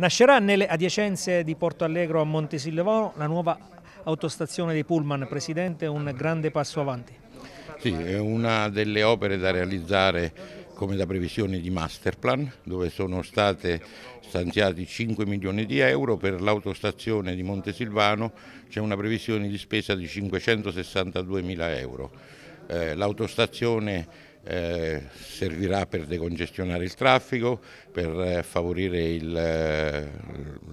Nascerà nelle adiacenze di Porto Allegro a Montesilvano la nuova autostazione dei Pullman. Presidente, un grande passo avanti. Sì, è una delle opere da realizzare come da previsione di Masterplan, dove sono state stanziati 5 milioni di euro per l'autostazione di Montesilvano, c'è una previsione di spesa di 562 mila euro. Eh, l'autostazione eh, servirà per decongestionare il traffico, per eh, favorire il, eh,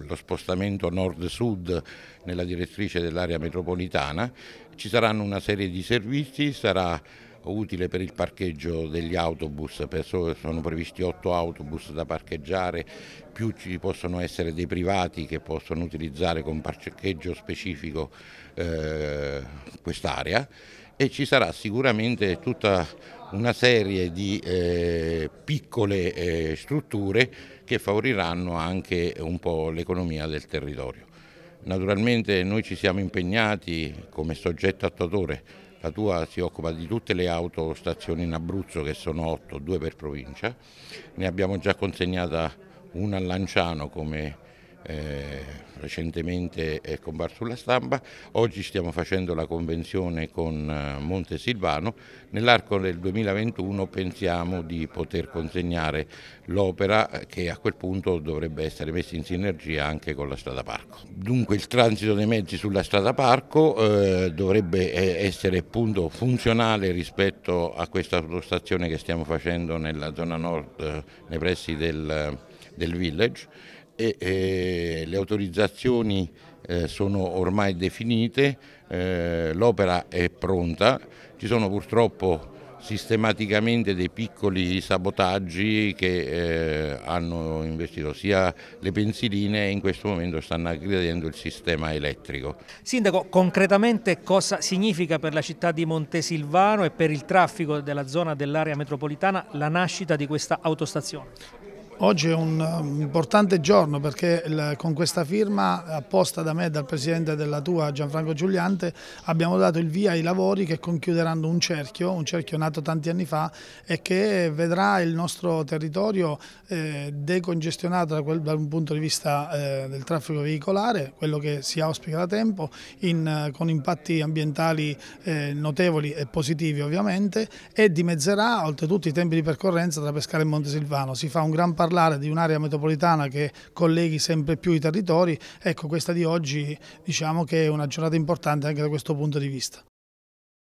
lo spostamento nord-sud nella direttrice dell'area metropolitana. Ci saranno una serie di servizi, sarà utile per il parcheggio degli autobus, sono previsti otto autobus da parcheggiare, più ci possono essere dei privati che possono utilizzare con parcheggio specifico eh, quest'area e ci sarà sicuramente tutta una serie di eh, piccole eh, strutture che favoriranno anche un po' l'economia del territorio. Naturalmente noi ci siamo impegnati come soggetto attuatore, la tua si occupa di tutte le autostazioni in Abruzzo che sono 8, 2 per provincia, ne abbiamo già consegnata una a Lanciano come eh, recentemente è comparso sulla stampa, oggi stiamo facendo la convenzione con eh, Monte Silvano, nell'arco del 2021 pensiamo di poter consegnare l'opera eh, che a quel punto dovrebbe essere messa in sinergia anche con la strada parco. Dunque il transito dei mezzi sulla strada parco eh, dovrebbe eh, essere appunto funzionale rispetto a questa autostazione che stiamo facendo nella zona nord, eh, nei pressi del, del village e, e le autorizzazioni eh, sono ormai definite, eh, l'opera è pronta, ci sono purtroppo sistematicamente dei piccoli sabotaggi che eh, hanno investito sia le pensiline e in questo momento stanno aggredendo il sistema elettrico. Sindaco, concretamente cosa significa per la città di Montesilvano e per il traffico della zona dell'area metropolitana la nascita di questa autostazione? Oggi è un importante giorno perché con questa firma apposta da me e dal Presidente della Tua Gianfranco Giuliante abbiamo dato il via ai lavori che conchiuderanno un cerchio, un cerchio nato tanti anni fa e che vedrà il nostro territorio eh, decongestionato da, un punto di vista eh, del traffico veicolare, quello che si auspica da tempo, in, con impatti ambientali eh, notevoli e positivi ovviamente e dimezzerà oltretutto i tempi di percorrenza tra Pescara e Monte Silvano. Si fa un gran parlare parlare di un'area metropolitana che colleghi sempre più i territori, ecco questa di oggi diciamo che è una giornata importante anche da questo punto di vista.